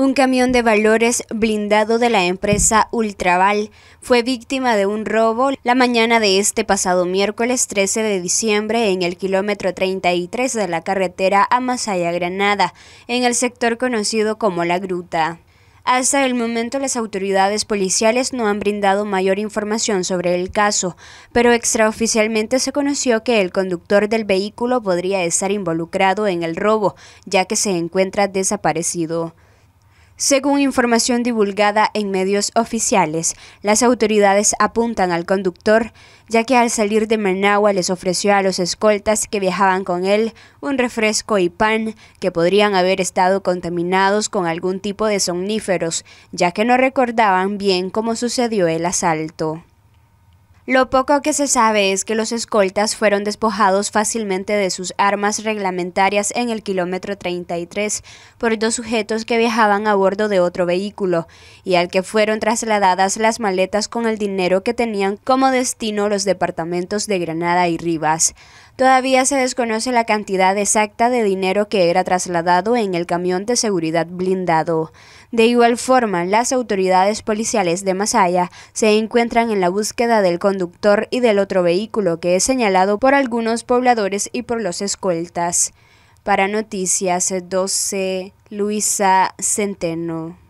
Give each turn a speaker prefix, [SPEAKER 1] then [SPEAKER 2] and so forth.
[SPEAKER 1] Un camión de valores blindado de la empresa Ultraval fue víctima de un robo la mañana de este pasado miércoles 13 de diciembre en el kilómetro 33 de la carretera a Masaya, granada en el sector conocido como La Gruta. Hasta el momento las autoridades policiales no han brindado mayor información sobre el caso, pero extraoficialmente se conoció que el conductor del vehículo podría estar involucrado en el robo, ya que se encuentra desaparecido. Según información divulgada en medios oficiales, las autoridades apuntan al conductor, ya que al salir de Managua les ofreció a los escoltas que viajaban con él un refresco y pan que podrían haber estado contaminados con algún tipo de somníferos, ya que no recordaban bien cómo sucedió el asalto. Lo poco que se sabe es que los escoltas fueron despojados fácilmente de sus armas reglamentarias en el kilómetro 33 por dos sujetos que viajaban a bordo de otro vehículo y al que fueron trasladadas las maletas con el dinero que tenían como destino los departamentos de Granada y Rivas. Todavía se desconoce la cantidad exacta de dinero que era trasladado en el camión de seguridad blindado. De igual forma, las autoridades policiales de Masaya se encuentran en la búsqueda del y del otro vehículo que es señalado por algunos pobladores y por los escoltas. Para Noticias 12, Luisa Centeno.